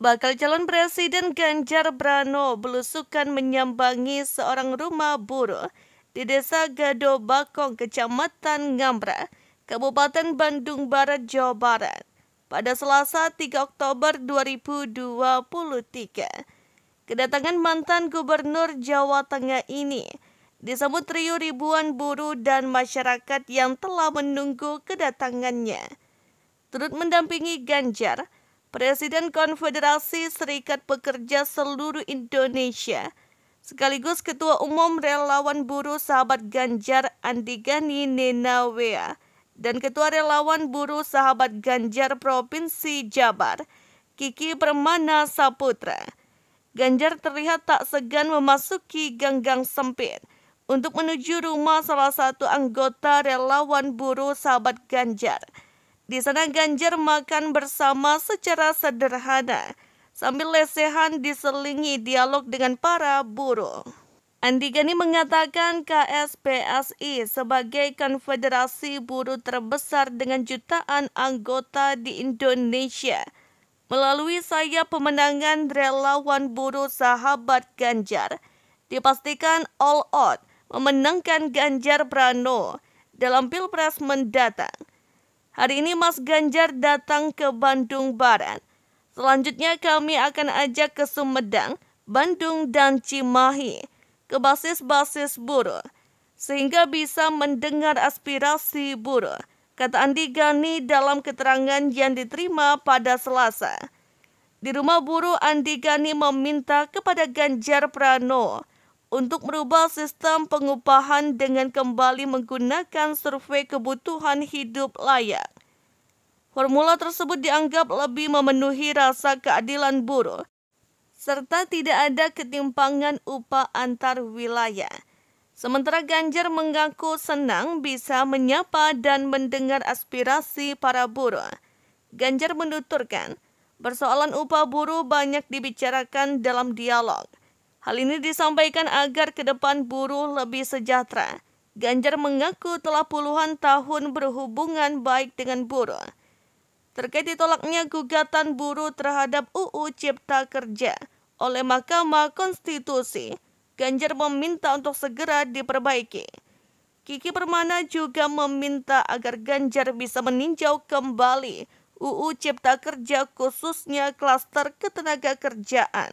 Bakal calon presiden Ganjar Pranowo belusukan menyambangi seorang rumah buruh di desa Gado Bakong, Kecamatan Ngambra, Kabupaten Bandung Barat, Jawa Barat pada Selasa 3 Oktober 2023. Kedatangan mantan gubernur Jawa Tengah ini disambut riuh ribuan buruh dan masyarakat yang telah menunggu kedatangannya. Turut mendampingi Ganjar, Presiden Konfederasi Serikat Pekerja Seluruh Indonesia, sekaligus Ketua Umum Relawan Buruh Sahabat Ganjar Andi Gani Nenawea, dan Ketua Relawan Buruh Sahabat Ganjar Provinsi Jabar, Kiki Permana Saputra. Ganjar terlihat tak segan memasuki ganggang sempit untuk menuju rumah salah satu anggota relawan buruh sahabat Ganjar. Di sana Ganjar makan bersama secara sederhana sambil lesehan diselingi dialog dengan para buruh. Andi Gani mengatakan KSPSI sebagai konfederasi buruh terbesar dengan jutaan anggota di Indonesia. Melalui saya pemenangan relawan buruh sahabat Ganjar, dipastikan all out memenangkan Ganjar Pranowo dalam Pilpres mendatang. Hari ini Mas Ganjar datang ke Bandung Barat. Selanjutnya kami akan ajak ke Sumedang, Bandung dan Cimahi ke basis-basis buruh sehingga bisa mendengar aspirasi buruh, kata Andi Gani dalam keterangan yang diterima pada Selasa. Di rumah buruh Andi Gani meminta kepada Ganjar Pranowo untuk merubah sistem pengupahan dengan kembali menggunakan survei kebutuhan hidup layak. Formula tersebut dianggap lebih memenuhi rasa keadilan buruh serta tidak ada ketimpangan upah antar wilayah. Sementara Ganjar mengaku senang bisa menyapa dan mendengar aspirasi para buruh. Ganjar menuturkan, persoalan upah buruh banyak dibicarakan dalam dialog. Hal ini disampaikan agar ke depan buruh lebih sejahtera. Ganjar mengaku telah puluhan tahun berhubungan baik dengan buruh. Terkait ditolaknya gugatan buruh terhadap UU Cipta Kerja oleh Mahkamah Konstitusi, Ganjar meminta untuk segera diperbaiki. Kiki Permana juga meminta agar Ganjar bisa meninjau kembali UU Cipta Kerja khususnya klaster ketenaga kerjaan